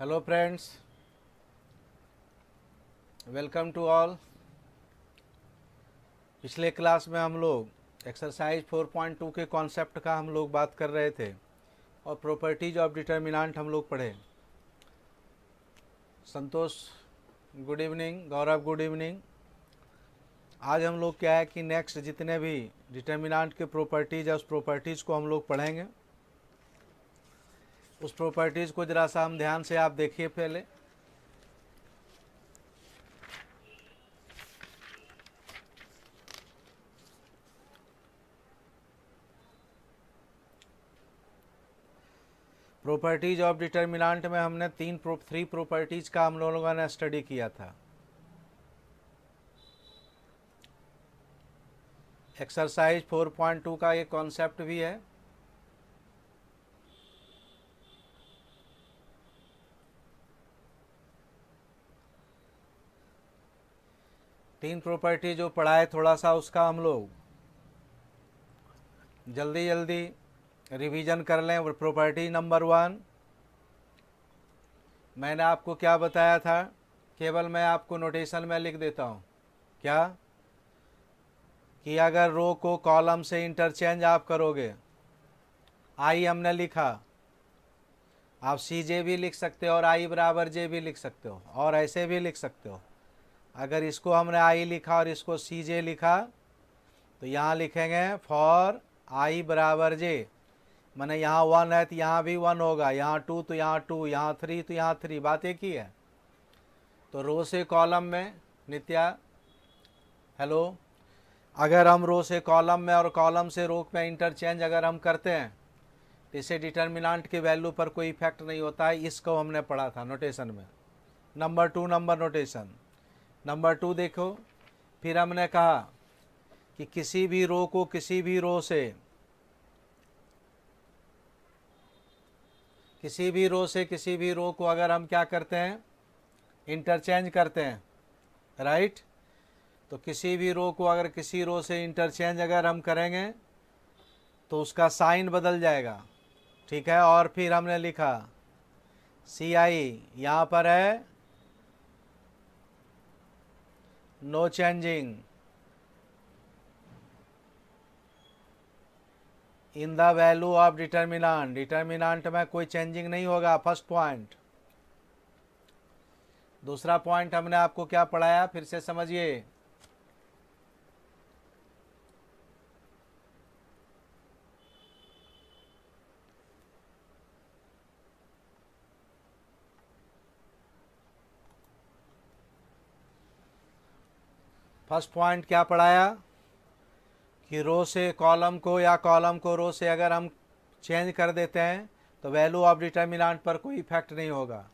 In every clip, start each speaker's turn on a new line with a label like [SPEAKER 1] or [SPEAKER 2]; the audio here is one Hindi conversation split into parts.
[SPEAKER 1] Hello friends welcome to all पिछले क्लास में हम लोग एक्सरसाइज 4.2 के कॉन्सेप्ट का हम लोग बात कर रहे थे और प्रॉपर्टीज ऑफ डिटर्मिनाट हम लोग पढ़े Santosh good evening Gaurav good evening आज हम लोग क्या है कि नेक्स्ट जितने भी डिटर्मिनाट के प्रॉपर्टीज है उस प्रॉपर्टीज़ को हम लोग पढ़ेंगे उस प्रॉपर्टीज़ को ज़रा सा हम ध्यान से आप देखिए पहले प्रॉपर्टीज ऑफ डिटर्मिनाट में हमने तीन प्रो, थ्री प्रॉपर्टीज का हम लोगों ने स्टडी किया था एक्सरसाइज 4.2 का ये कॉन्सेप्ट भी है तीन प्रॉपर्टी जो पढ़ाए थोड़ा सा उसका हम लोग जल्दी जल्दी रिवीजन कर लें प्रॉपर्टी नंबर वन मैंने आपको क्या बताया था केवल मैं आपको नोटेशन में लिख देता हूँ क्या कि अगर रो को कॉलम से इंटरचेंज आप करोगे आई हमने लिखा आप सी जे भी लिख सकते हो और आई बराबर जे भी लिख सकते हो और ऐसे भी लिख सकते हो अगर इसको हमने आई लिखा और इसको सी जे लिखा तो यहाँ लिखेंगे फॉर आई बराबर जे मैंने यहाँ वन है तो यहाँ भी वन होगा यहाँ टू तो यहाँ टू यहाँ थ्री तो यहाँ थ्री बात एक ही है तो रो से कॉलम में नित्या हेलो अगर हम रो से कॉलम में और कॉलम से रो में इंटरचेंज अगर हम करते हैं तो इसे डिटर्मिनांट के वैल्यू पर कोई इफेक्ट नहीं होता है इसको हमने पढ़ा था नोटेशन में number two number notation number two देखो फिर हमने कहा कि किसी भी रो को किसी भी रो से किसी भी रो से किसी भी रो को अगर हम क्या करते हैं इंटरचेंज करते हैं राइट तो किसी भी रो को अगर किसी रो से इंटरचेंज अगर हम करेंगे तो उसका साइन बदल जाएगा ठीक है और फिर हमने लिखा सी आई यहाँ पर है no changing. In the value of determinant determinant में कोई चेंजिंग नहीं होगा फर्स्ट पॉइंट दूसरा पॉइंट हमने आपको क्या पढ़ाया फिर से समझिए फर्स्ट पॉइंट क्या पढ़ाया कि रो से कॉलम को या कॉलम को रो से अगर हम चेंज कर देते हैं तो वैल्यू ऑफ डिटर्मिनाट पर कोई इफेक्ट नहीं होगा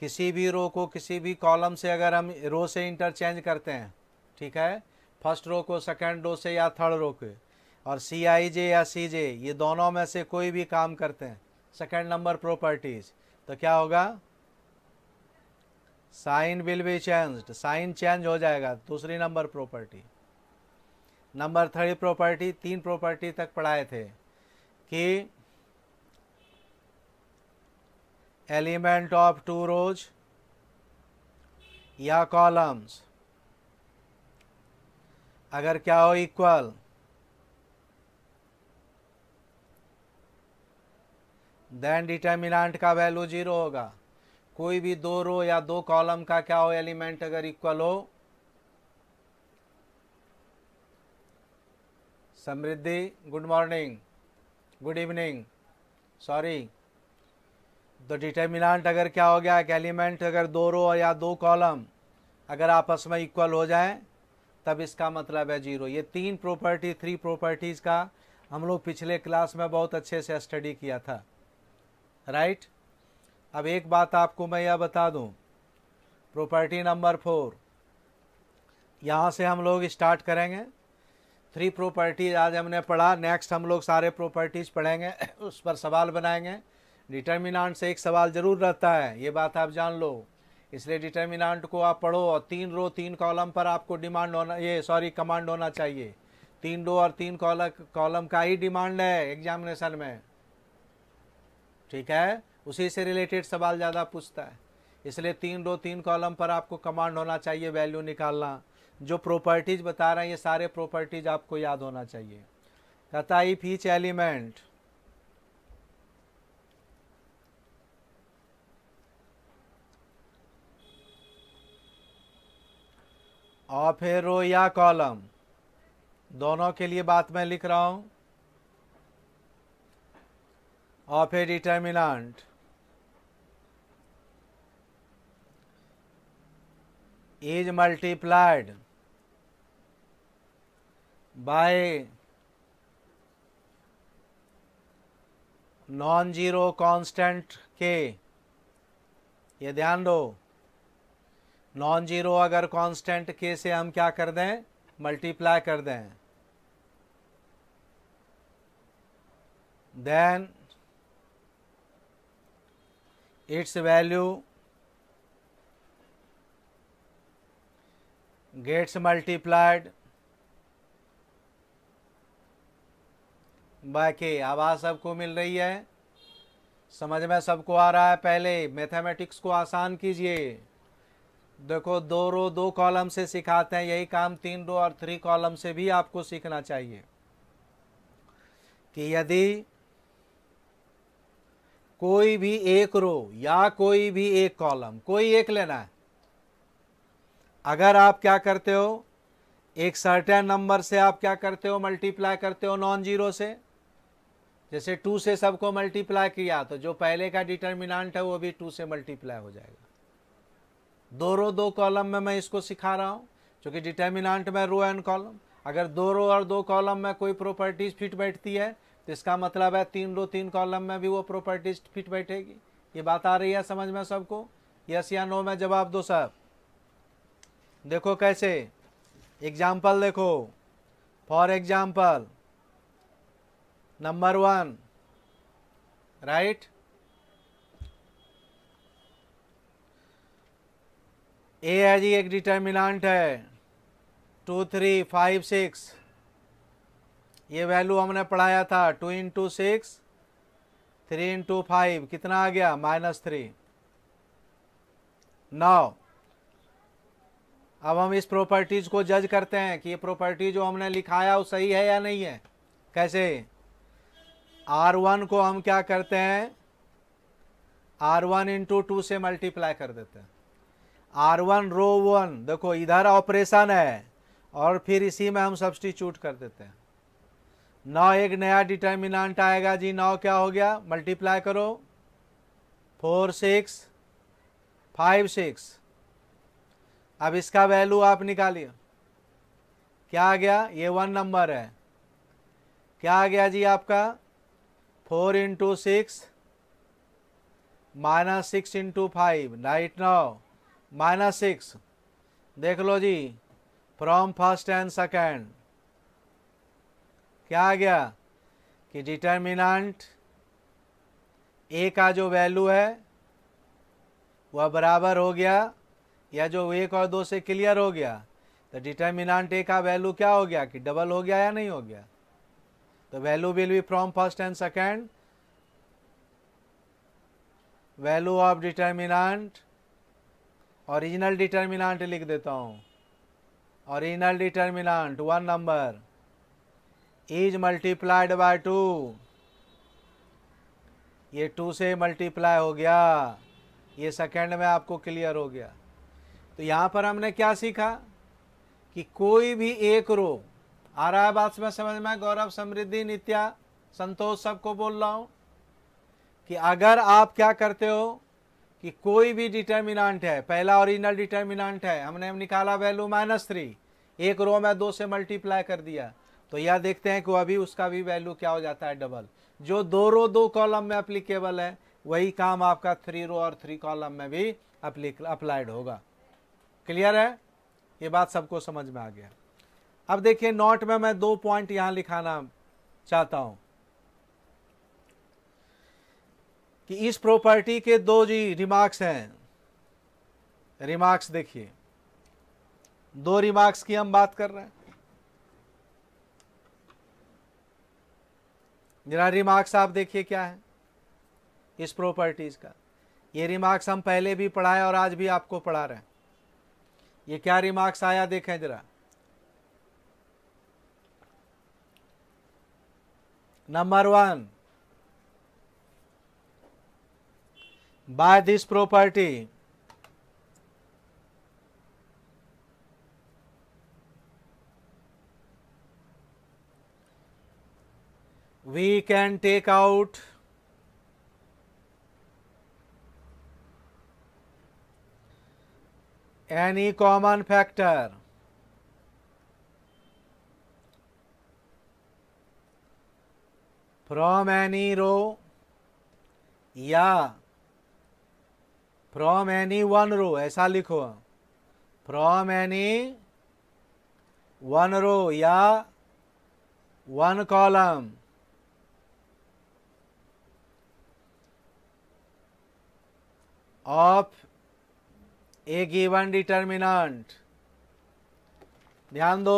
[SPEAKER 1] किसी भी रो को किसी भी कॉलम से अगर हम रो से इंटरचेंज करते हैं ठीक है फर्स्ट रो को सेकेंड रो से या थर्ड रो के और सी आई जे या सी जे ये दोनों में से कोई भी काम करते हैं सेकेंड नंबर प्रॉपर्टीज़ तो क्या होगा sign will be changed sign change हो जाएगा दूसरी number property number third property तीन प्रॉपर्टी तक पढ़ाए थे कि एलिमेंट ऑफ टू रोज या कॉलम्स अगर क्या हो इक्वल देन डिटर्मिनाट का वैल्यू जीरो होगा कोई भी दो रो या दो कॉलम का क्या हो एलिमेंट अगर इक्वल हो Samriddhi good morning good evening sorry तो डिटर्मिनाट अगर क्या हो गया कि एलिमेंट अगर दो रो या दो कॉलम अगर आपस में इक्वल हो जाए तब इसका मतलब है जीरो ये तीन प्रॉपर्टी थ्री प्रॉपर्टीज़ का हम लोग पिछले क्लास में बहुत अच्छे से स्टडी किया था राइट right? अब एक बात आपको मैं यह बता दूं प्रॉपर्टी नंबर फोर यहाँ से हम लोग स्टार्ट करेंगे थ्री प्रॉपर्टीज आज हमने पढ़ा नेक्स्ट हम लोग सारे प्रॉपर्टीज़ पढ़ेंगे उस पर सवाल बनाएंगे डिटर्मिनाट से एक सवाल ज़रूर रहता है ये बात आप जान लो इसलिए डिटर्मिनाट को आप पढ़ो और तीन रो तीन कॉलम पर आपको डिमांड होना ये सॉरी कमांड होना चाहिए तीन रो और तीन कॉलम का ही डिमांड है एग्जामिनेशन में ठीक है उसी से रिलेटेड सवाल ज़्यादा पूछता है इसलिए तीन रो तीन कॉलम पर आपको कमांड होना चाहिए वैल्यू निकालना जो प्रॉपर्टीज़ बता रहे हैं ये सारे प्रॉपर्टीज़ आपको याद होना चाहिए कहता if each element of a row या कॉलम दोनों के लिए बात मैं लिख रहा हूं of a determinant is multiplied by non zero constant K ये ध्यान दो नॉन जीरो अगर कांस्टेंट के से हम क्या कर दें मल्टीप्लाई कर दें then its value gets multiplied by K आवाज़ सबको मिल रही है समझ में सबको आ रहा है पहले मैथमेटिक्स को आसान कीजिए देखो दो रो दो कॉलम से सिखाते हैं यही काम तीन रो और थ्री कॉलम से भी आपको सीखना चाहिए कि यदि कोई भी एक रो या कोई भी एक कॉलम कोई एक लेना है अगर आप क्या करते हो एक सर्टेन नंबर से आप क्या करते हो मल्टीप्लाई करते हो नॉन जीरो से जैसे टू से सबको मल्टीप्लाई किया तो जो पहले का डिटर्मिनांट है वो भी टू से मल्टीप्लाई हो जाएगा दो रो दो कॉलम में मैं इसको सिखा रहा हूँ क्योंकि डिटर्मिनांट में रो एंड कॉलम अगर दो रो और दो कॉलम में कोई प्रॉपर्टीज फिट बैठती है तो इसका मतलब है तीन रो तीन कॉलम में भी वो प्रॉपर्टीज फिट बैठेगी ये बात आ रही है समझ में सबको यस या नो में जवाब दो साहब देखो कैसे एग्जाम्पल देखो for example number one right A है जी एक डिटर्मिनाट है टू थ्री फाइव सिक्स ये वैल्यू हमने पढ़ाया था two into six three into five कितना आ गया माइनस थ्री नौ अब हम इस प्रॉपर्टीज को जज करते हैं कि ये प्रॉपर्टी जो हमने लिखाया वो सही है या नहीं है कैसे आर वन को हम क्या करते हैं आर वन इंटू टू से मल्टीप्लाई कर देते हैं आर वन रो वन देखो इधर ऑपरेशन है और फिर इसी में हम सब्सटीच्यूट कर देते हैं नौ एक नया डिटर्मिनाट आएगा जी नौ क्या हो गया मल्टीप्लाई करो फोर सिक्स फाइव सिक्स अब इसका वैल्यू आप निकालिए क्या आ गया ये वन नंबर है क्या आ गया जी आपका four into six minus six into five nine नौ माइनस सिक्स देख लो जी फ्रॉम फर्स्ट एंड सेकेंड क्या आ गया कि डिटर्मिनेंट ए का जो वैल्यू है वह बराबर हो गया या जो एक और दो से क्लियर हो गया तो डिटर्मिनाट ए का वैल्यू क्या हो गया कि डबल हो गया या नहीं हो गया तो value will be from first and second value of determinant original determinant लिख देता हूँ original determinant one number is multiplied by two ये टू से मल्टीप्लाई हो गया ये सेकेंड में आपको क्लियर हो गया तो यहाँ पर हमने क्या सीखा कि कोई भी एक रो आ रहा है बात में समझ में गौरव समृद्धि नित्या संतोष सबको बोल रहा हूँ कि अगर आप क्या करते हो कि कोई भी डिटर्मिनांट है पहला ओरिजिनल डिटर्मिनांट है हमने निकाला वैल्यू माइनस थ्री एक रो में दो से मल्टीप्लाई कर दिया तो यह देखते हैं कि अभी उसका भी वैल्यू क्या हो जाता है डबल जो दो रो दो कॉलम में अप्लीकेबल है वही काम आपका थ्री रो और थ्री कॉलम में भी अप्लाइड होगा क्लियर है ये बात सबको समझ में आ गया अब देखिए नोट में मैं दो पॉइंट यहां लिखाना चाहता हूं कि इस प्रॉपर्टी के दो जी रिमार्क्स हैं रिमार्क्स देखिए दो रिमार्क्स की हम बात कर रहे हैं जरा रिमार्क्स आप देखिए क्या है इस प्रॉपर्टीज़ का ये रिमार्क्स हम पहले भी पढ़ाए और आज भी आपको पढ़ा रहे हैं ये क्या रिमार्क्स आया देखें जरा number one by this property we can take out any common factor from any row या फ्रॉम एनी वन रो ऐसा लिखो फ्रॉम एनी वन रो या one column of a given determinant ध्यान दो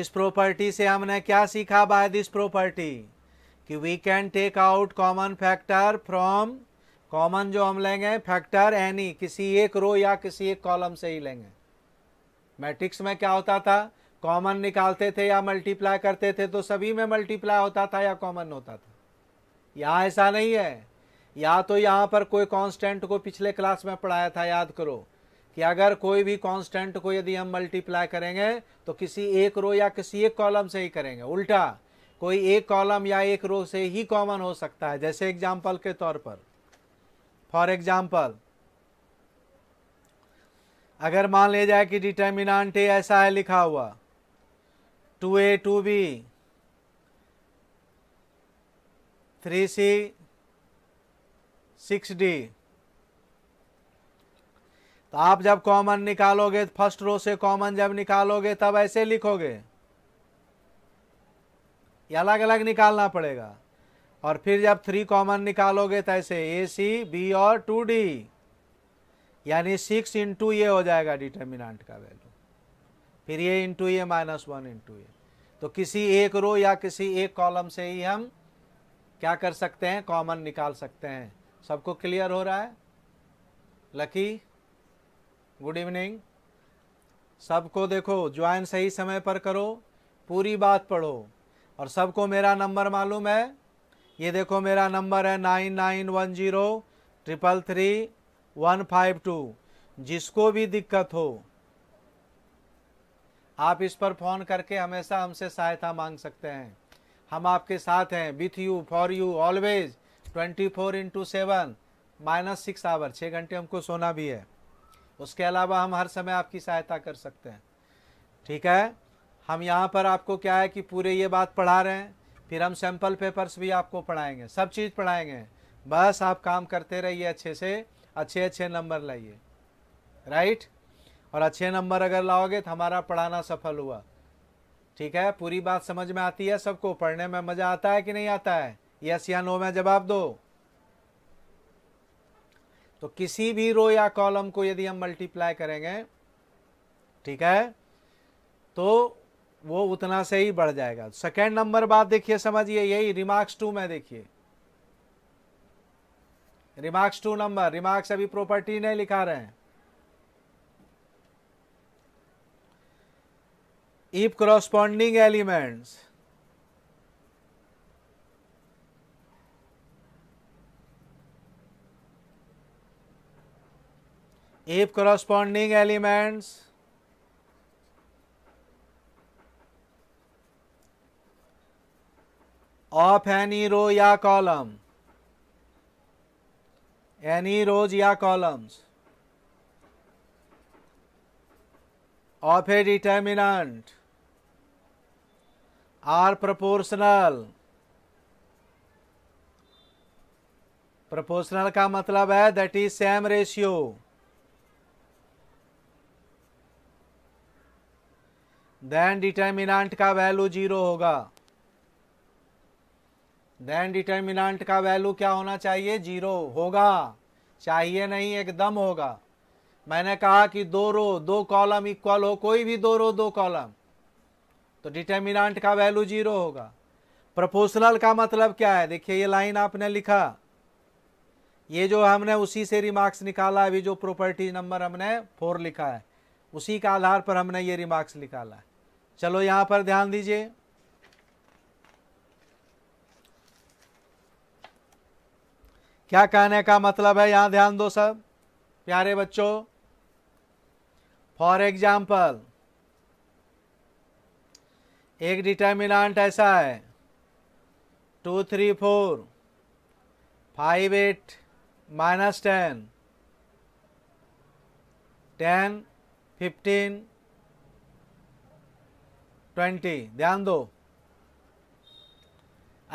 [SPEAKER 1] इस प्रॉपर्टी से हमने क्या सीखा बाय दिस प्रॉपर्टी कि we can take out common factor from common जो हम लेंगे फैक्टर एनी किसी एक रो या किसी एक कॉलम से ही लेंगे मैट्रिक्स में क्या होता था कॉमन निकालते थे या मल्टीप्लाई करते थे तो सभी में मल्टीप्लाई होता था या कॉमन होता था यहां ऐसा नहीं है या तो यहाँ पर कोई कांस्टेंट को पिछले क्लास में पढ़ाया था याद करो कि अगर कोई भी कांस्टेंट को यदि हम मल्टीप्लाई करेंगे तो किसी एक रो या किसी एक कॉलम से ही करेंगे उल्टा कोई एक कॉलम या एक रो से ही कॉमन हो सकता है जैसे एग्जाम्पल के तौर पर फॉर एग्जाम्पल अगर मान लिया जाए कि डिटर्मिनाट ऐसा है लिखा हुआ two A two B three C six D तो आप जब कॉमन निकालोगे फर्स्ट रो से कॉमन जब निकालोगे तब ऐसे लिखोगे अलग अलग निकालना पड़ेगा और फिर जब थ्री कॉमन निकालोगे तो ऐसे ए सी बी और टू डी यानी सिक्स इंटू ये हो जाएगा डिटर्मिनेंट का वैल्यू फिर ये इंटू ये माइनस वन इंटू ये तो किसी एक रो या किसी एक कॉलम से ही हम क्या कर सकते हैं कॉमन निकाल सकते हैं सबको क्लियर हो रहा है लकी गुड इवनिंग सबको देखो ज्वाइन सही समय पर करो पूरी बात पढ़ो और सबको मेरा नंबर मालूम है ये देखो मेरा नंबर है nine nine one zero triple three one five two जिसको भी दिक्कत हो आप इस पर फ़ोन करके हमेशा हमसे सहायता मांग सकते हैं हम आपके साथ हैं with you for you always twenty four into seven minus six hour छः घंटे हमको सोना भी है उसके अलावा हम हर समय आपकी सहायता कर सकते हैं ठीक है हम यहाँ पर आपको क्या है कि पूरे ये बात पढ़ा रहे हैं फिर हम सैम्पल पेपर्स भी आपको पढ़ाएंगे सब चीज़ पढ़ाएंगे बस आप काम करते रहिए अच्छे से अच्छे अच्छे नंबर लाइए राइट और अच्छे नंबर अगर लाओगे तो हमारा पढ़ाना सफल हुआ ठीक है पूरी बात समझ में आती है सबको पढ़ने में मज़ा आता है कि नहीं आता है यस या नो में जवाब दो तो किसी भी रो या कॉलम को यदि हम मल्टीप्लाई करेंगे ठीक है तो वो उतना से ही बढ़ जाएगा सेकेंड नंबर बात देखिए समझिए यही रिमार्क्स टू में देखिए रिमार्क्स टू नंबर रिमार्क्स अभी प्रॉपर्टी नहीं लिखा रहे हैं if corresponding elements of corresponding elements of any row या कॉलम एनी रोज या columns of a determinant are proportional proportional का मतलब है that is same ratio then determinant का वैल्यू जीरो होगा देन डिटर्मिनाट का वैल्यू क्या होना चाहिए जीरो होगा चाहिए नहीं एकदम होगा मैंने कहा कि दो रो दो कॉलम इक्वल हो कोई भी दो रो दो कॉलम तो डिटर्मिनाट का वैल्यू जीरो होगा प्रपोशनल का मतलब क्या है देखिए ये लाइन आपने लिखा ये जो हमने उसी से रिमार्क्स निकाला अभी जो प्रॉपर्टी नंबर हमने फोर लिखा है उसी के आधार पर हमने ये रिमार्क्स निकाला है चलो यहां पर ध्यान दीजिए क्या कहने का मतलब है यहां ध्यान दो सब प्यारे बच्चों फॉर एग्जाम्पल एक डिटर्मिनाट ऐसा है two three four five eight minus ten ten fifteen twenty ध्यान दो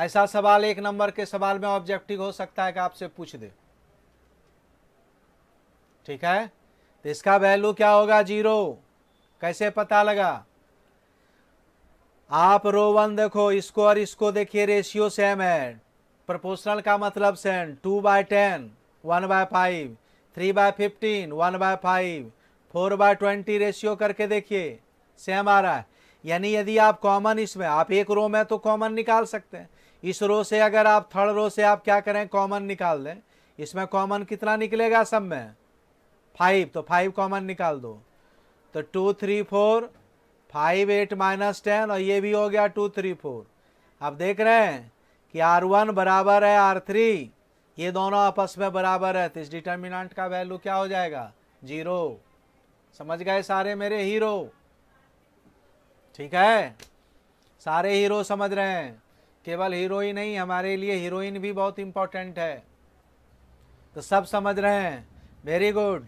[SPEAKER 1] ऐसा सवाल एक नंबर के सवाल में ऑब्जेक्टिव हो सकता है कि आपसे पूछ दे ठीक है तो इसका वैल्यू क्या होगा जीरो कैसे पता लगा आप रो वन देखो इसको और इसको देखिए रेशियो सेम है प्रोपोर्शनल का मतलब same two by ten one by five three by fifteen one by five four by twenty ratio करके देखिए सेम आ रहा है यानी यदि आप कॉमन इसमें आप एक रो में तो कॉमन निकाल सकते हैं इस रो से अगर आप थर्ड रो से आप क्या करें कॉमन निकाल दें इसमें कॉमन कितना निकलेगा सब में फाइव तो फाइव कॉमन निकाल दो तो two three four five eight minus ten और ये भी हो गया टू थ्री फोर आप देख रहे हैं कि आर वन बराबर है आर थ्री ये दोनों आपस में बराबर है तो इस डिटर्मिनेंट का वैल्यू क्या हो जाएगा जीरो समझ गए सारे मेरे हीरो ठीक है सारे हीरो समझ रहे हैं केवल हीरो ही नहीं हमारे लिए हीरोइन भी बहुत इम्पोर्टेंट है तो सब समझ रहे हैं वेरी गुड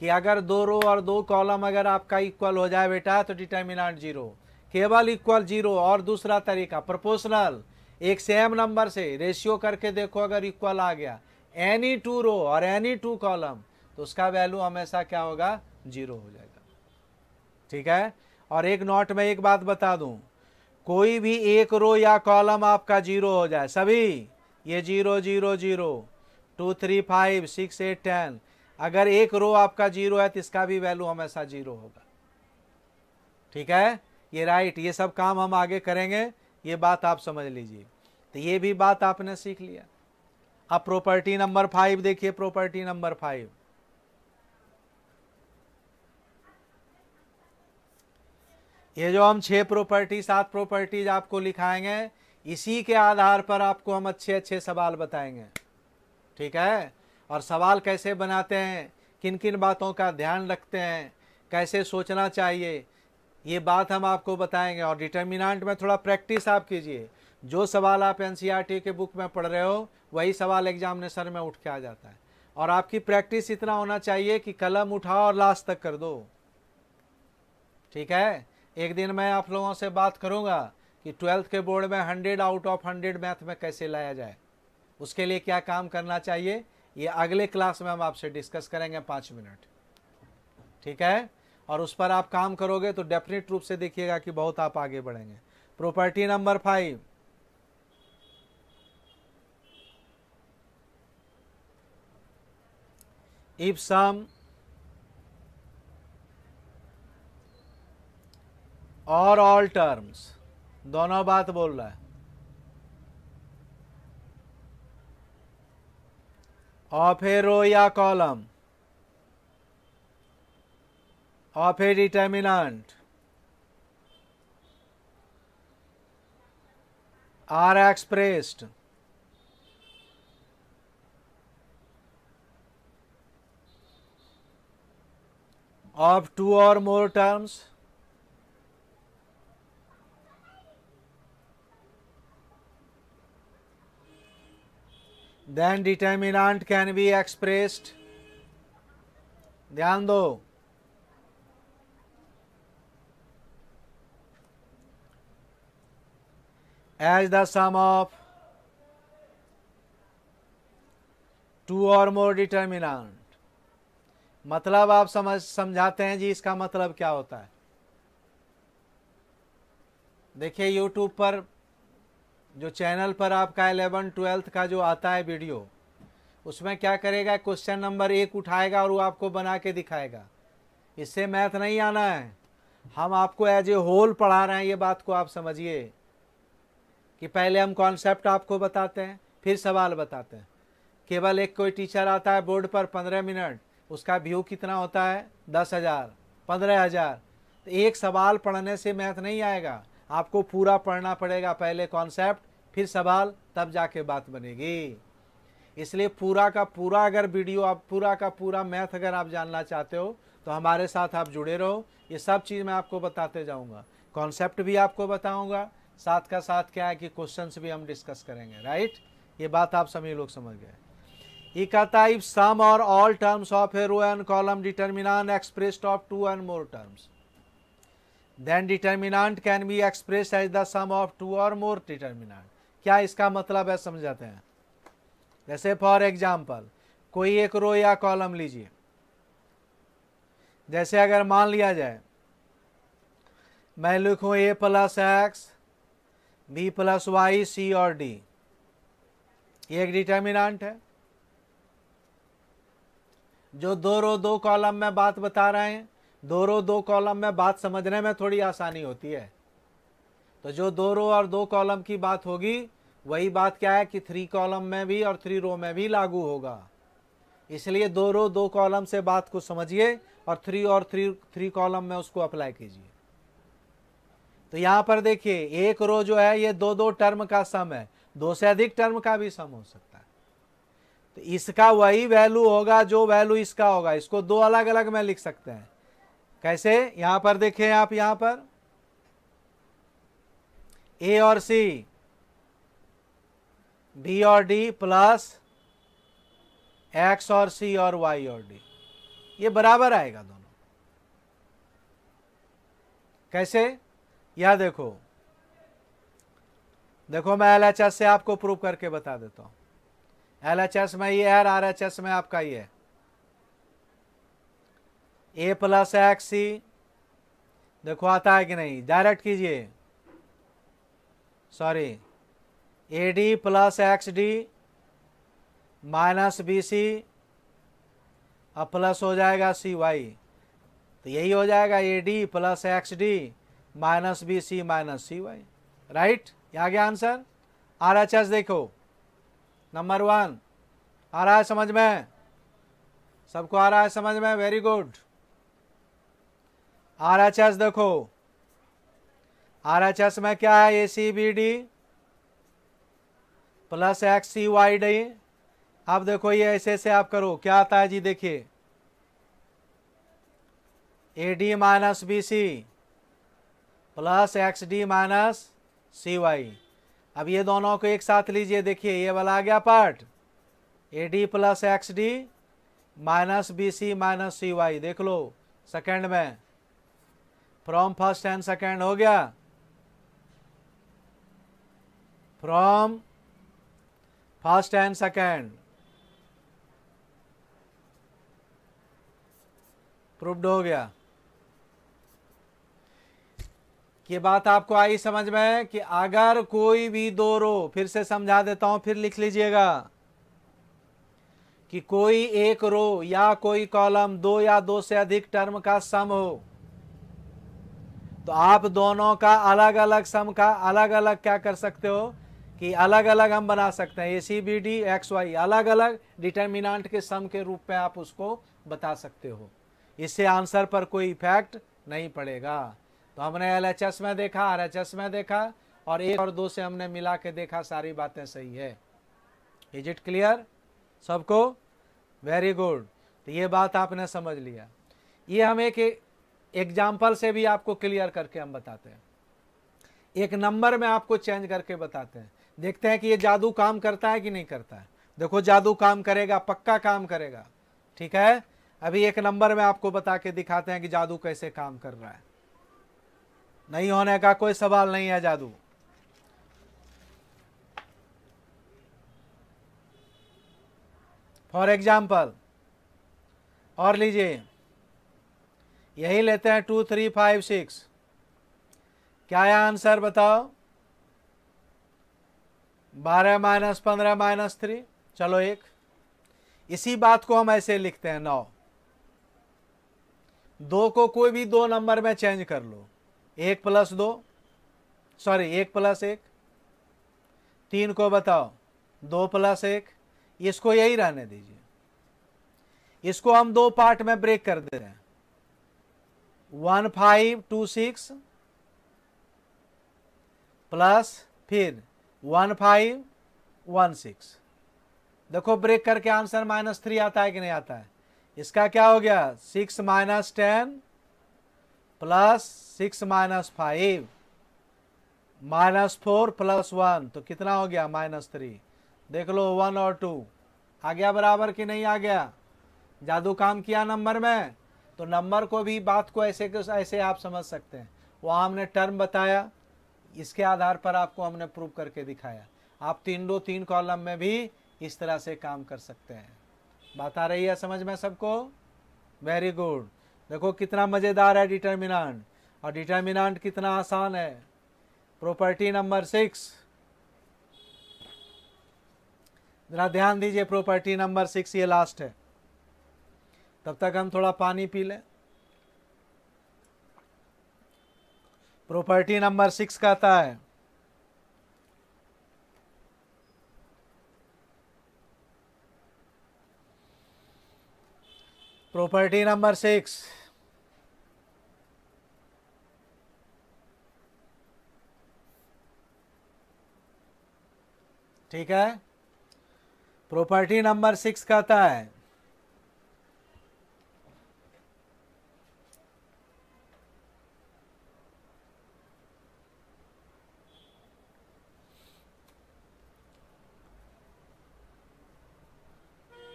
[SPEAKER 1] कि अगर दो रो और दो कॉलम अगर आपका इक्वल हो जाए बेटा तो डिटर्मिनाट जीरो केवल इक्वल जीरो और दूसरा तरीका प्रोपोर्शनल एक सेम नंबर से रेशियो करके देखो अगर इक्वल आ गया एनी टू रो और एनी टू कॉलम तो उसका वैल्यू हमेशा क्या होगा जीरो हो जाएगा ठीक है और एक नोट में एक बात बता दूं कोई भी एक रो या कॉलम आपका जीरो हो जाए सभी ये zero zero zero two three five six eight ten अगर एक रो आपका जीरो है तो इसका भी वैल्यू हमेशा जीरो होगा ठीक है ये राइट ये सब काम हम आगे करेंगे ये बात आप समझ लीजिए तो ये भी बात आपने सीख लिया अब प्रॉपर्टी नंबर फाइव देखिए प्रॉपर्टी नंबर फाइव ये जो हम छः प्रॉपर्टी सात प्रॉपर्टीज आपको लिखाएंगे इसी के आधार पर आपको हम अच्छे अच्छे सवाल बताएंगे ठीक है और सवाल कैसे बनाते हैं किन किन बातों का ध्यान रखते हैं कैसे सोचना चाहिए ये बात हम आपको बताएंगे और डिटर्मिनाट में थोड़ा प्रैक्टिस आप कीजिए जो सवाल आप एन e के बुक में पढ़ रहे हो वही सवाल एग्जामिनेशन में उठ के आ जाता है और आपकी प्रैक्टिस इतना होना चाहिए कि कलम उठाओ और लास्ट तक कर दो ठीक है एक दिन मैं आप लोगों से बात करूंगा कि ट्वेल्थ के बोर्ड में hundred out of hundred math में कैसे लाया जाए उसके लिए क्या काम करना चाहिए ये अगले क्लास में हम आपसे डिस्कस करेंगे पाँच मिनट ठीक है और उस पर आप काम करोगे तो डेफिनेट रूप से देखिएगा कि बहुत आप आगे बढ़ेंगे प्रॉपर्टी नंबर फाइव इफ सम और ऑल टर्म्स दोनों बात बोल रहा है ऑफ ए रो या column of a determinant are expressed of two और more terms then determinant can be expressed ध्यान दो as the sum of two or more determinant मतलब आप समझ समझाते हैं जी इसका मतलब क्या होता है देखिए YouTube पर जो चैनल पर आपका एलेवन ट्वेल्थ का जो आता है वीडियो उसमें क्या करेगा क्वेश्चन नंबर एक उठाएगा और वो आपको बना के दिखाएगा इससे मैथ नहीं आना है हम आपको एज ए होल पढ़ा रहे हैं ये बात को आप समझिए कि पहले हम कॉन्सेप्ट आपको बताते हैं फिर सवाल बताते हैं केवल एक कोई टीचर आता है बोर्ड पर पंद्रह मिनट उसका व्यू कितना होता है दस हज़ार पंद्रह हज़ार तो एक सवाल पढ़ने से मैथ नहीं आएगा आपको पूरा पढ़ना पड़ेगा पहले कॉन्सेप्ट फिर सवाल तब जाके बात बनेगी इसलिए पूरा का पूरा अगर वीडियो आप पूरा का पूरा मैथ अगर आप जानना चाहते हो तो हमारे साथ आप जुड़े रहो ये सब चीज़ मैं आपको बताते जाऊँगा कॉन्सेप्ट भी आपको बताऊँगा साथ का साथ क्या है कि क्वेश्चन भी हम डिस्कस करेंगे राइट ये बात आप सभी लोग समझ गए इकता इफ सम और all terms of a row and column determinant express of two and more terms then determinant can be express as the sum of two और मोर डिटर्मिनाट क्या इसका मतलब है समझाते हैं जैसे फॉर एग्जाम्पल कोई एक रो या कॉलम लीजिए जैसे अगर मान लिया जाए मैं लिखूं a plus x b plus y c और डी ये एक डिटर्मिनाट है जो दो रो दो कॉलम में बात बता रहे हैं दो रो दो कॉलम में बात समझने में थोड़ी आसानी होती है तो जो दो रो और दो कॉलम की बात होगी वही बात क्या है कि थ्री कॉलम में भी और थ्री रो में भी लागू होगा इसलिए दो रो दो कॉलम से बात को समझिए और थ्री और थ्री थ्री कॉलम में उसको अप्लाई कीजिए तो यहां पर देखिए एक रो जो है ये दो दो टर्म का सम है दो से अधिक टर्म का भी सम हो सकता है तो इसका वही वैल्यू होगा जो वैल्यू इसका होगा इसको दो अलग अलग में लिख सकते हैं कैसे यहां पर देखें आप यहां पर ए और सी बी और डी प्लस एक्स और सी और वाई और डी ये बराबर आएगा दोनों कैसे यह देखो देखो मैं एल एच एस से आपको प्रूव करके बता देता हूं एल एच एस में ये है आर एच एस में आपका ये है ए प्लस एक्स सी देखो आता है कि नहीं डायरेक्ट कीजिए sorry a d plus x d minus b c और प्लस हो जाएगा सी वाई तो यही हो जाएगा a d plus x d minus b c minus c y right ये आ गया आंसर आर एच एस देखो नंबर वन आ रहा है समझ में सबको आ रहा है समझ में वेरी गुड आरएचएस देखो आरएचएस में क्या है a C b d plus x c y d अब देखो ये ऐसे ऐसे आप करो क्या आता है जी देखिए a d minus b c plus x d minus c y अब ये दोनों को एक साथ लीजिए देखिए ये वाला आ गया part a d plus x d minus b c minus c y देख लो सेकेंड में फ्रॉम फर्स्ट एंड सेकेंड हो गया from first and second proved हो गया ये बात आपको आई समझ में कि अगर कोई भी दो रो फिर से समझा देता हूं फिर लिख लीजिएगा कि कोई एक रो या कोई कॉलम दो या दो से अधिक टर्म का सम हो तो आप दोनों का अलग अलग सम का अलग अलग क्या कर सकते हो कि अलग अलग हम बना सकते हैं a C b d x y अलग अलग डिटर्मिनाट के सम के रूप में आप उसको बता सकते हो इससे आंसर पर कोई इफेक्ट नहीं पड़ेगा तो हमने एल एच एस में देखा आर एच एस में देखा और एक और दो से हमने मिला के देखा सारी बातें सही है इज इट क्लियर सबको वेरी गुड तो ये बात आपने समझ लिया ये हम एक एग्जाम्पल से भी आपको क्लियर करके हम बताते हैं एक नंबर में आपको चेंज करके बताते हैं देखते हैं कि ये जादू काम करता है कि नहीं करता है देखो जादू काम करेगा पक्का काम करेगा ठीक है अभी एक नंबर में आपको बता के दिखाते हैं कि जादू कैसे काम कर रहा है नहीं होने का कोई सवाल नहीं है जादू फॉर एग्जाम्पल और लीजिए यही लेते हैं टू थ्री फाइव सिक्स क्या है आंसर बताओ बारह माइनस पंद्रह माइनस थ्री चलो एक इसी बात को हम ऐसे लिखते हैं नौ दो को कोई भी दो नंबर में चेंज कर लो एक प्लस दो सॉरी एक प्लस एक तीन को बताओ दो प्लस एक इसको यही रहने दीजिए इसको हम दो पार्ट में ब्रेक कर दे रहे हैं one five two six plus फिर वन फाइव वन सिक्स देखो ब्रेक करके आंसर माइनस थ्री आता है कि नहीं आता है इसका क्या हो गया six minus ten plus six minus five minus four plus one तो कितना हो गया माइनस थ्री देख लो वन और टू आ गया बराबर कि नहीं आ गया जादू काम किया नंबर में तो नंबर को भी बात को ऐसे ऐसे आप समझ सकते हैं वहाँ हमने टर्म बताया इसके आधार पर आपको हमने प्रूव करके दिखाया आप तीन दो तीन कॉलम में भी इस तरह से काम कर सकते हैं बात आ रही है समझ में सबको वेरी गुड देखो कितना मज़ेदार है डिटर्मिनाट और डिटर्मिनाट कितना आसान है प्रॉपर्टी नंबर सिक्स ज़रा ध्यान दीजिए प्रॉपर्टी नंबर सिक्स ये लास्ट है तब तक हम थोड़ा पानी पी लें प्रॉपर्टी नंबर सिक्स कहता है प्रॉपर्टी नंबर सिक्स ठीक है प्रॉपर्टी नंबर सिक्स कहता है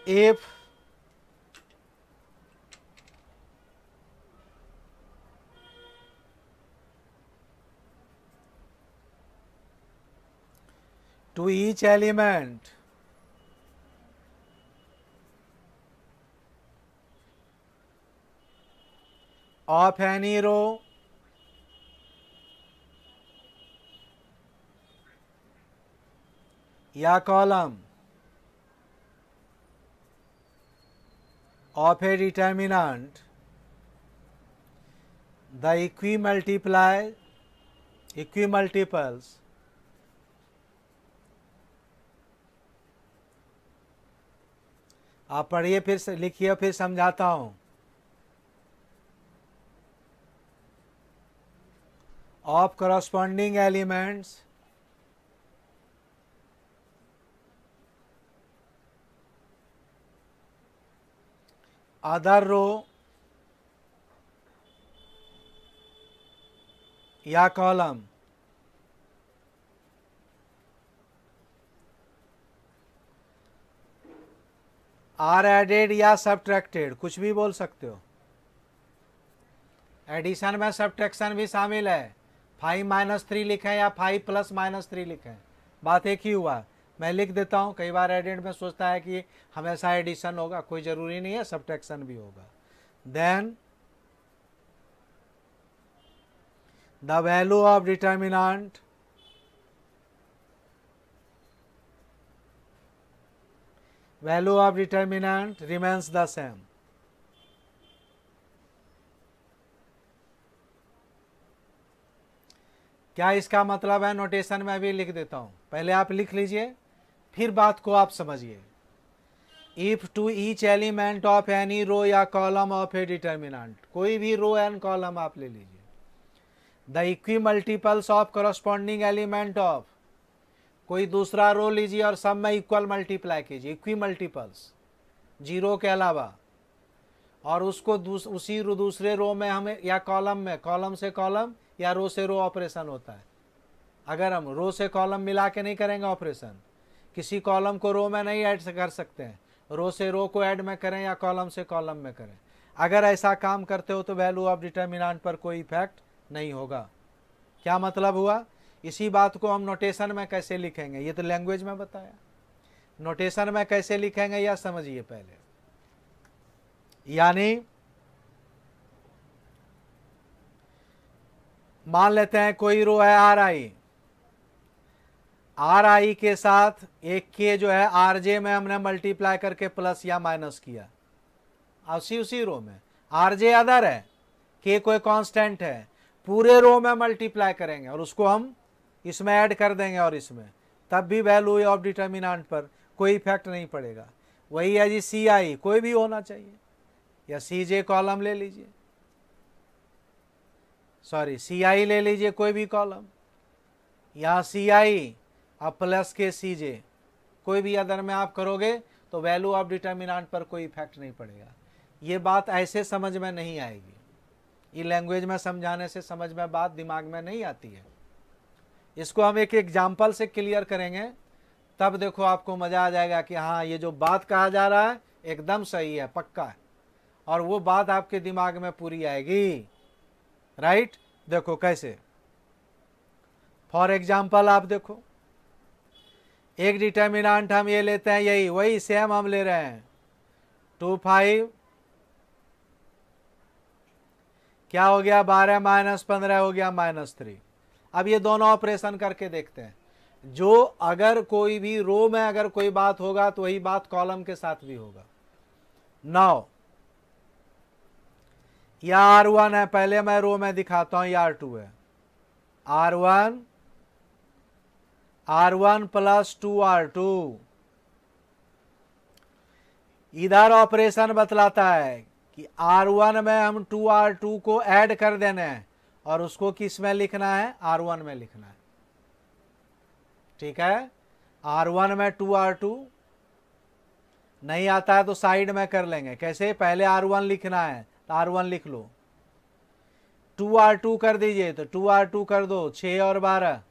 [SPEAKER 1] if to each element of any row या column of a determinant, the equimultiply equimultiples आप पढ़िए फिर लिखिए फिर समझाता हूं ऑफ करस्पॉन्डिंग एलिमेंट्स आधार रो या कॉलम आर एडेड या सब्ट्रैक्टेड कुछ भी बोल सकते हो एडिशन में सब्ट्रैक्शन भी शामिल है फाइव माइनस थ्री लिखे या फाइव प्लस माइनस थ्री लिखे बात एक ही हुआ मैं लिख देता हूँ कई बार एडेंट में सोचता है कि हमेशा एडिशन होगा कोई ज़रूरी नहीं है सब भी होगा then the value of determinant value of determinant remains the same क्या इसका मतलब है नोटेशन में अभी लिख देता हूं पहले आप लिख लीजिए फिर बात को आप समझिए if two each element of any row या कॉलम ऑफ ए डिटर्मिनेंट कोई भी रो एंड कॉलम आप ले लीजिए the equimultiples of corresponding element ऑफ कोई दूसरा रो लीजिए और सब में इक्वल मल्टीप्लाई कीजिए इक्वी मल्टीपल्स जीरो के अलावा और उसको दूस, उसी दूसरे रो में हमें या कॉलम में कॉलम से कॉलम या रो से रो ऑपरेशन होता है अगर हम रो से कॉलम मिला के नहीं करेंगे ऑपरेशन किसी कॉलम को रो में नहीं ऐड कर सकते हैं रो से रो को ऐड में करें या कॉलम से कॉलम में करें अगर ऐसा काम करते हो तो वैल्यू ऑफ डिटर्मिनाट पर कोई इफेक्ट नहीं होगा क्या मतलब हुआ इसी बात को हम नोटेशन में कैसे लिखेंगे ये तो लैंग्वेज में बताया नोटेशन में कैसे लिखेंगे यह समझिए पहले यानी मान लेते हैं कोई रो है आर आई आर आई के साथ एक के जो है आर जे में हमने मल्टीप्लाई करके प्लस या माइनस किया उसी उसी रो में आर जे अदर है के कोई कांस्टेंट है पूरे रो में मल्टीप्लाई करेंगे और उसको हम इसमें ऐड कर देंगे और इसमें तब भी वैल्यू ऑफ डिटर्मिनाट पर कोई इफेक्ट नहीं पड़ेगा वही है जी सी आई कोई भी होना चाहिए या सी जे कॉलम ले लीजिए सॉरी सी आई ले लीजिए कोई भी कॉलम यहाँ सी आई अब प्लस के सी जे कोई भी अदर में आप करोगे तो वैल्यू ऑफ डिटर्मिनाट पर कोई इफेक्ट नहीं पड़ेगा ये बात ऐसे समझ में नहीं आएगी ये लैंग्वेज में समझाने से समझ में बात दिमाग में नहीं आती है इसको हम एक एग्जाम्पल से क्लियर करेंगे तब देखो आपको मज़ा आ जाएगा कि हाँ ये जो बात कहा जा रहा है एकदम सही है पक्का है और वो बात आपके दिमाग में पूरी आएगी राइट देखो कैसे फॉर एग्जाम्पल आप देखो एक डिटर्मिनाट हम ये लेते हैं यही वही सेम हम ले रहे हैं टू फाइव क्या हो गया बारह माइनस पंद्रह हो गया माइनस थ्री अब ये दोनों ऑपरेशन करके देखते हैं जो अगर कोई भी रो में अगर कोई बात होगा तो वही बात कॉलम के साथ भी होगा नौ या आर वन है पहले मैं रो में दिखाता हूं ये आर टू है R one R one plus two R two इधर ऑपरेशन बतलाता है कि आर वन में हम टू आर टू को ऐड कर देने हैं और उसको किस में लिखना है आर वन में लिखना है ठीक है आर वन में टू आर टू नहीं आता है तो साइड में कर लेंगे कैसे पहले आर वन लिखना है तो आर वन लिख लो टू आर टू कर दीजिए तो टू आर टू कर दो छः और बारह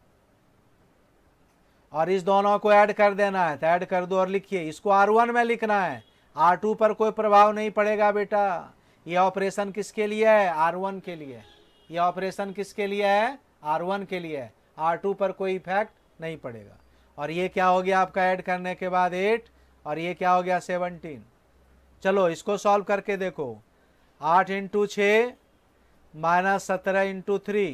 [SPEAKER 1] और इस दोनों को ऐड कर देना है तो ऐड कर दो और लिखिए इसको आर वन में लिखना है आर टू पर कोई प्रभाव नहीं पड़ेगा बेटा ये ऑपरेशन किसके लिए है आर वन के लिए यह ऑपरेशन किसके लिए है आर वन के लिए है आर टू पर कोई इफेक्ट नहीं पड़ेगा और ये क्या हो गया आपका ऐड करने के बाद एट और ये क्या हो गया सेवनटीन चलो इसको सॉल्व करके देखो आठ इंटू छः माइनस सत्रह इंटू थ्री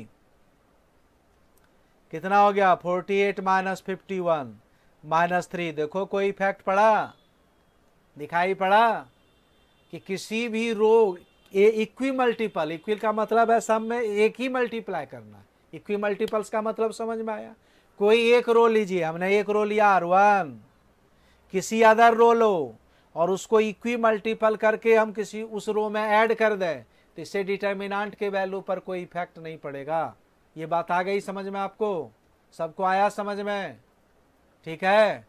[SPEAKER 1] कितना हो गया 48 eight minus fifty one minus three देखो कोई इफेक्ट पड़ा दिखाई पड़ा कि किसी भी row a equimultiple equal का मतलब है सब में एक ही मल्टीप्लाई करना इक्वी मल्टीपल्स का मतलब समझ में आया कोई एक रो लीजिए हमने एक रो लिया आर वन किसी अदर रो लो और उसको इक्वी मल्टीपल करके हम किसी उस रो में ऐड कर दें तो इससे डिटर्मिनांट के वैल्यू पर कोई इफेक्ट नहीं पड़ेगा ये बात आ गई समझ में आपको सबको आया समझ में ठीक है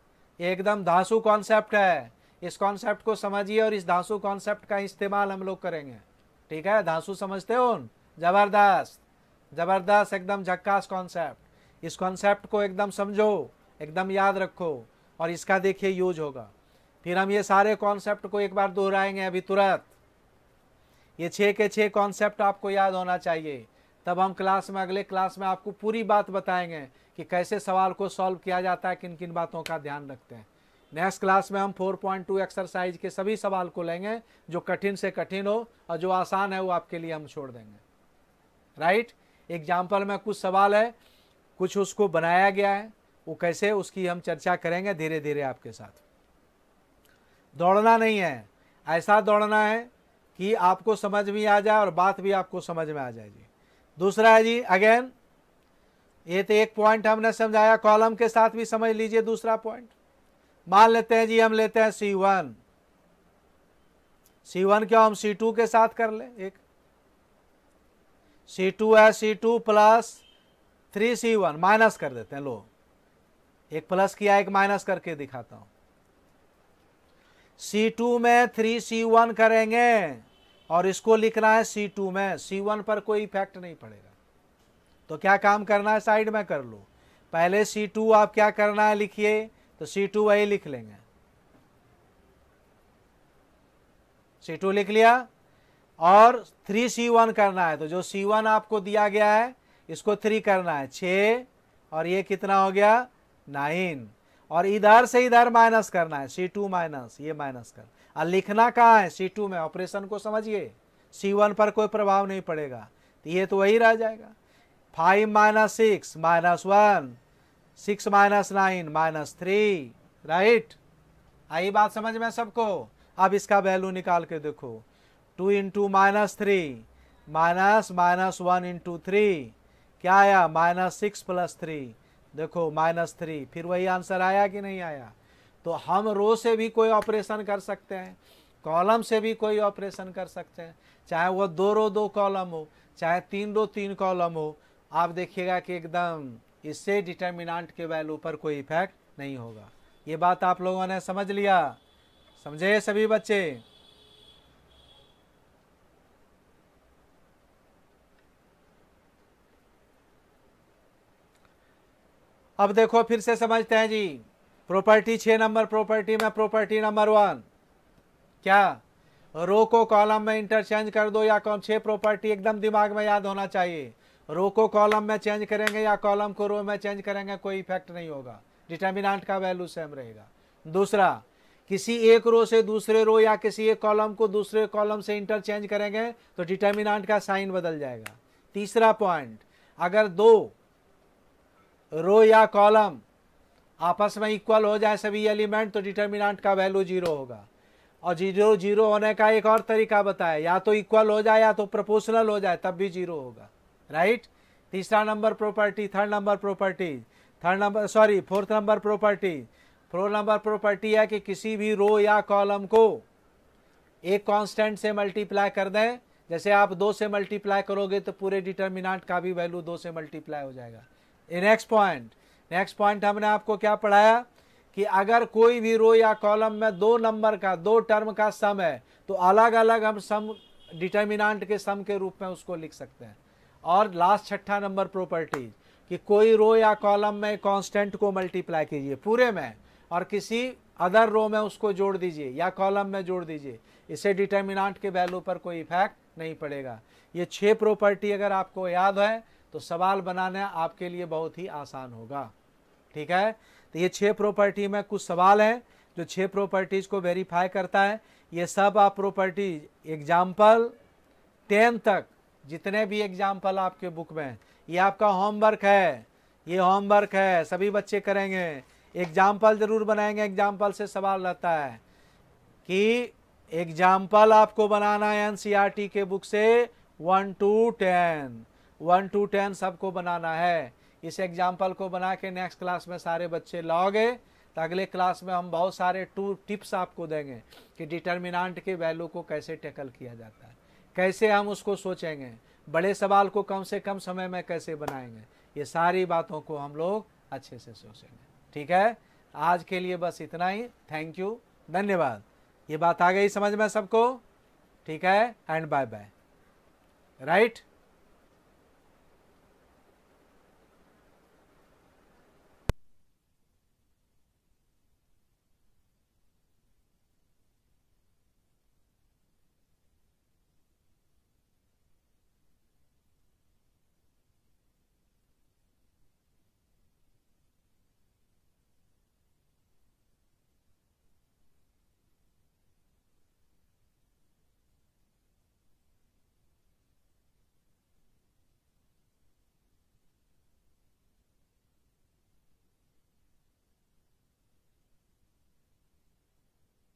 [SPEAKER 1] एकदम धांसू कॉन्सेप्ट है इस कॉन्सेप्ट को समझिए और इस धांसू कॉन्सेप्ट का इस्तेमाल हम लोग करेंगे ठीक है धांसू समझते हो जबरदस्त जबरदस्त एकदम झक्कास कॉन्सेप्ट इस कॉन्सेप्ट को एकदम समझो एकदम याद रखो और इसका देखिए यूज होगा फिर हम ये सारे कॉन्सेप्ट को एक बार दोहराएंगे अभी तुरंत ये छः के छः कॉन्सेप्ट आपको याद होना चाहिए तब हम क्लास में अगले क्लास में आपको पूरी बात बताएंगे कि कैसे सवाल को सॉल्व किया जाता है किन किन बातों का ध्यान रखते हैं नेक्स्ट क्लास में हम 4.2 एक्सरसाइज के सभी सवाल को लेंगे जो कठिन से कठिन हो और जो आसान है वो आपके लिए हम छोड़ देंगे राइट एग्जाम्पल में कुछ सवाल है कुछ उसको बनाया गया है वो कैसे उसकी हम चर्चा करेंगे धीरे धीरे आपके साथ दौड़ना नहीं है ऐसा दौड़ना है कि आपको समझ भी आ जाए और बात भी आपको समझ में आ जाएगी दूसरा है जी अगेन ये तो एक पॉइंट हमने समझाया कॉलम के साथ भी समझ लीजिए दूसरा पॉइंट मान लेते हैं जी हम लेते हैं सी वन सी वन क्या हम सी टू के साथ कर ले एक सी टू है C two plus three C one minus कर देते हैं लो एक प्लस किया एक माइनस करके दिखाता हूं सी टू में थ्री सी वन करेंगे और इसको लिखना है सी टू में सी वन पर कोई इफेक्ट नहीं पड़ेगा तो क्या काम करना है साइड में कर लो पहले सी टू आप क्या करना है लिखिए तो सी टू वही लिख लेंगे सी टू लिख लिया और थ्री सी वन करना है तो जो सी वन आपको दिया गया है इसको थ्री करना है छ और ये कितना हो गया नाइन और इधर से इधर माइनस करना है सी टू माइनस ये माइनस करना और लिखना कहाँ है सी टू में ऑपरेशन को समझिए सी वन पर कोई प्रभाव नहीं पड़ेगा तो ये तो वही रह जाएगा five minus six minus one six minus nine minus three right आई बात समझ में सबको अब इसका वैल्यू निकाल के देखो two into minus three minus minus one into three क्या आया माइनस सिक्स प्लस थ्री देखो माइनस थ्री फिर वही आंसर आया कि नहीं आया तो हम रो से भी कोई ऑपरेशन कर सकते हैं कॉलम से भी कोई ऑपरेशन कर सकते हैं चाहे वह दो रो दो कॉलम हो चाहे तीन रो तीन कॉलम हो आप देखिएगा कि एकदम इससे डिटर्मिनाट के वैल्यू पर कोई इफेक्ट नहीं होगा ये बात आप लोगों ने समझ लिया समझे सभी बच्चे अब देखो फिर से समझते हैं जी प्रॉपर्टी छः नंबर प्रॉपर्टी में प्रॉपर्टी नंबर वन क्या रो को कॉलम में इंटरचेंज कर दो या कॉम छः प्रॉपर्टी एकदम दिमाग में याद होना चाहिए रो को कॉलम में चेंज करेंगे या कॉलम को रो में चेंज करेंगे कोई इफेक्ट नहीं होगा डिटर्मिनाट का वैल्यू सेम रहेगा दूसरा किसी एक रो से दूसरे रो या किसी एक कॉलम को दूसरे कॉलम से इंटरचेंज करेंगे तो डिटर्मिनाट का साइन बदल जाएगा तीसरा पॉइंट अगर दो रो या कॉलम आपस में इक्वल हो जाए सभी एलिमेंट तो डिटर्मिनाट का वैल्यू जीरो होगा और जीरो जीरो होने का एक और तरीका बताया या तो इक्वल हो जाए या तो प्रोपोर्शनल हो जाए तब भी जीरो होगा राइट तीसरा number property third number property third number sorry fourth number property fourth number property है कि किसी भी रो या कॉलम को एक कांस्टेंट से मल्टीप्लाई कर दें जैसे आप दो से मल्टीप्लाई करोगे तो पूरे डिटर्मिनाट का भी वैल्यू दो से मल्टीप्लाई हो जाएगा नेक्स्ट पॉइंट नेक्स्ट पॉइंट हमने आपको क्या पढ़ाया कि अगर कोई भी रो या कॉलम में दो नंबर का दो टर्म का सम है तो अलग अलग हम सम डिटर्मिनाट के सम के रूप में उसको लिख सकते हैं और लास्ट छठा नंबर प्रॉपर्टीज कि कोई रो या कॉलम में कांस्टेंट को मल्टीप्लाई कीजिए पूरे में और किसी अदर रो में उसको जोड़ दीजिए या कॉलम में जोड़ दीजिए इसे डिटर्मिनाट के वैल्यू पर कोई इफेक्ट नहीं पड़ेगा ये छः प्रॉपर्टी अगर आपको याद है तो सवाल बनाना आपके लिए बहुत ही आसान होगा ठीक है तो ये छह प्रॉपर्टी में कुछ सवाल हैं जो छह प्रॉपर्टीज़ को वेरीफाई करता है ये सब आप प्रॉपर्टी एग्जाम्पल टेन तक जितने भी एग्जाम्पल आपके बुक में ये आपका होमवर्क है ये होमवर्क है सभी बच्चे करेंगे एग्जाम्पल ज़रूर बनाएंगे एग्जाम्पल से सवाल रहता है कि एग्जाम्पल आपको बनाना है एनसीईआरटी e के बुक से one two ten one two ten सबको बनाना है इस एग्जाम्पल को बना के नेक्स्ट क्लास में सारे बच्चे लाओगे तो अगले क्लास में हम बहुत सारे टू टिप्स आपको देंगे कि डिटर्मिनांट के वैल्यू को कैसे टैकल किया जाता है कैसे हम उसको सोचेंगे बड़े सवाल को कम से कम समय में कैसे बनाएंगे ये सारी बातों को हम लोग अच्छे से सोचेंगे ठीक है आज के लिए बस इतना ही थैंक यू धन्यवाद ये बात आ गई समझ में सबको ठीक है एंड बाय बाय राइट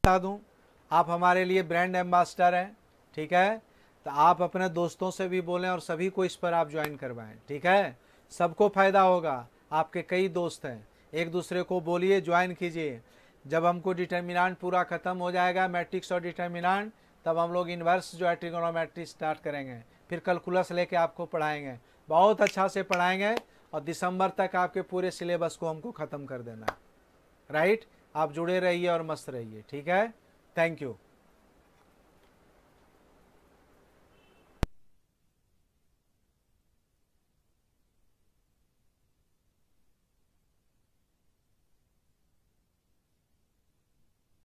[SPEAKER 1] बता दूं आप हमारे लिए ब्रांड एम्बेसडर हैं ठीक है तो आप अपने दोस्तों से भी बोलें और सभी को इस पर आप ज्वाइन करवाएं ठीक है सबको फ़ायदा होगा आपके कई दोस्त हैं एक दूसरे को बोलिए ज्वाइन कीजिए जब हमको डिटर्मिनाट पूरा ख़त्म हो जाएगा मैट्रिक्स और डिटर्मिनाट तब हम लोग इन्वर्स जो है स्टार्ट करेंगे फिर कैलकुलस लेके आपको पढ़ाएंगे बहुत अच्छा से पढ़ाएंगे और दिसंबर तक आपके पूरे सिलेबस को हमको ख़त्म कर देना राइट right? आप जुड़े रहिए और मस्त रहिए ठीक है थैंक यू